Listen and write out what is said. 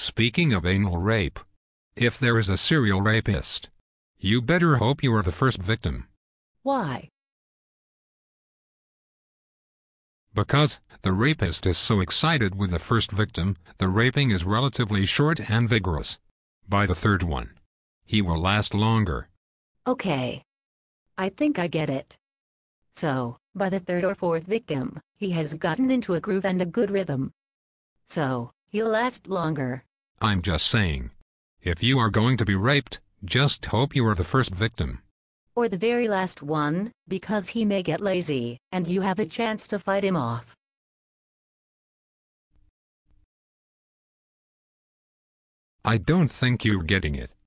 Speaking of anal rape, if there is a serial rapist, you better hope you are the first victim. Why? Because the rapist is so excited with the first victim, the raping is relatively short and vigorous. By the third one, he will last longer. Okay. I think I get it. So, by the third or fourth victim, he has gotten into a groove and a good rhythm. So, he'll last longer. I'm just saying. If you are going to be raped, just hope you are the first victim. Or the very last one, because he may get lazy, and you have a chance to fight him off. I don't think you're getting it.